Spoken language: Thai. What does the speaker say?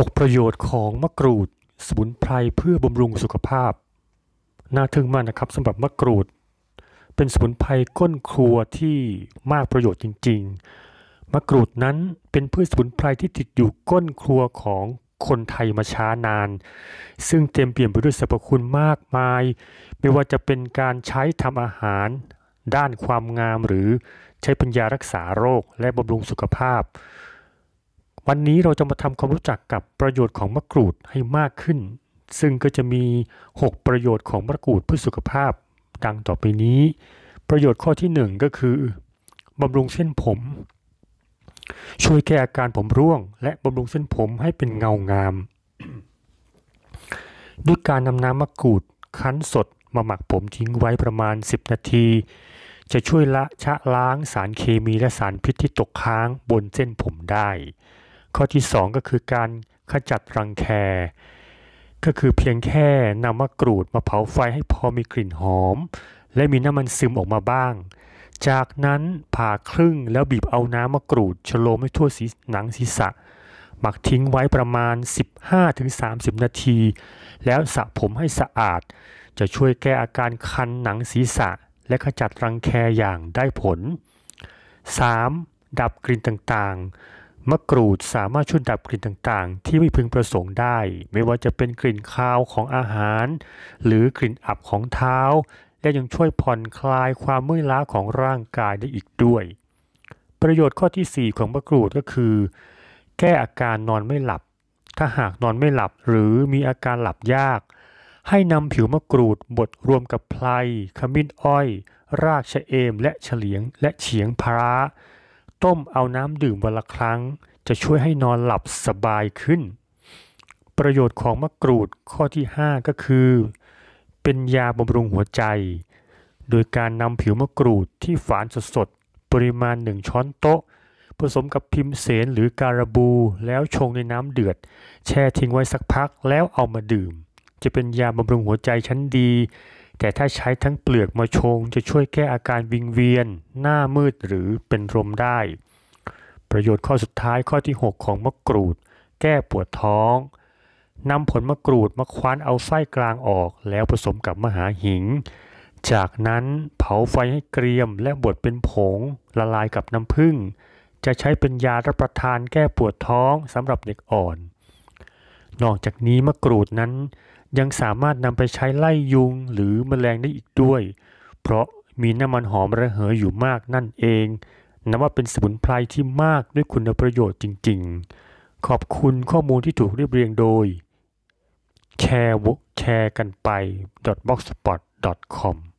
6ประโยชน์ของมะกรูดสมุนไพรเพื่อบำรุงสุขภาพ น่าทึ่งมากนะครับสำหรับมะกรูด เป็นสมุนไพรก้นครัวที่มากประโยชน์จริง ๆ มะกรูดนั้นเป็นพืชสมุนไพรที่ติดอยู่ก้นครัวของคนไทยมาช้านาน ซึ่งเต็มเปี่ยมไปด้วยสรรพคุณมากมาย ไม่ว่าจะเป็นการใช้ทำอาหาร ด้านความงามหรือใช้ปัญญารักษาโรคและบำรุงสุขภาพวันนี้เราจะมาทำความรู้จักกับประโยชน์ของมะกรูดให้มากขึ้น ซึ่งก็จะมี 6 ประโยชน์ของมะกรูดเพื่อสุขภาพ ดังต่อไปนี้ ประโยชน์ข้อที่1ก็คือ บำรุงเส้นผม ช่วยแก้อาการผมร่วง และบำรุงเส้นผมให้เป็นเงางาม ด้วยการนำน้ำมะกรูดคั้นสดมาหมักผมทิ้งไว้ประมาณ 10 นาที จะช่วยละชะล้าง สารเคมีและสารพิษที่ตกค้างบนเส้นผมได้ข้อที่ 2 ก็คือการขจัดรังแค ก็คือเพียงแค่นำมะกรูดมาเผาไฟให้พอมีกลิ่นหอม และมีน้ำมันซึมออกมาบ้าง จากนั้นผ่าครึ่งแล้วบีบเอาน้ำมะกรูดชโลมให้ทั่วสีหนังศีรษะ หมักทิ้งไว้ประมาณ 15-30 นาที แล้วสระผมให้สะอาด จะช่วยแก้อาการคันหนังศีรษะ และขจัดรังแคอย่างได้ผล 3. ดับกลิ่นต่างๆมะกรูดสามารถช่วยดับกลิ่นต่างๆ ที่ไม่พึงประสงค์ได้ ไม่ว่าจะเป็นกลิ่นคาวของอาหาร หรือกลิ่นอับของเท้า และยังช่วยผ่อนคลายความเมื่อยล้าของร่างกายได้อีกด้วย ประโยชน์ข้อที่ 4 ของมะกรูดก็คือ แก้อาการนอนไม่หลับ ถ้าหากนอนไม่หลับหรือมีอาการหลับยาก ให้นำผิวมะกรูดบดรวมกับไพล ขมิ้นอ้อยรากชะเอม และเฉลียงและเฉียงพรราต้มเอาน้ำดื่มวันละครั้งจะช่วยให้นอนหลับสบายขึ้น ประโยชน์ของมะกรูดข้อที่ 5 ก็คือ เป็นยาบำรุงหัวใจ โดยการนำผิวมะกรูดที่ฝานสดๆ ปริมาณ 1 ช้อนโต๊ะ ผสมกับพิมเสนหรือการบูแล้วชงในน้ำเดือด แช่ทิ้งไว้สักพักแล้วเอามาดื่ม จะเป็นยาบำรุงหัวใจชั้นดีแต่ถ้าใช้ทั้งเปลือกมาชงจะช่วยแก้อาการวิงเวียน หน้ามืดหรือเป็นลมได้ ประโยชน์ข้อสุดท้ายข้อที่ 6 ของมะกรูด แก้ปวดท้องนำผลมะกรูดมาคว้านเอาไส้กลางออกแล้วผสมกับมหาหิง จากนั้นเผาไฟให้เกรียมและบดเป็นผง ละลายกับน้ำผึ้งจะใช้เป็นยารับประทานแก้ปวดท้องสำหรับเด็กอ่อน นอกจากนี้มะกรูดนั้นยังสามารถนำไปใช้ไล่ยุงหรือมแมลงได้อีกด้วย เพราะมีน้ำมันหอมระเหยอยู่มากนั่นเองนับว่าเป็นสมุนไพรที่มากด้วยคุณประโยชน์จริงๆ ขอบคุณข้อมูลที่ถูกเรียบเรียงโดยแชร์วกแชร์กันไป b o x s p o t c o m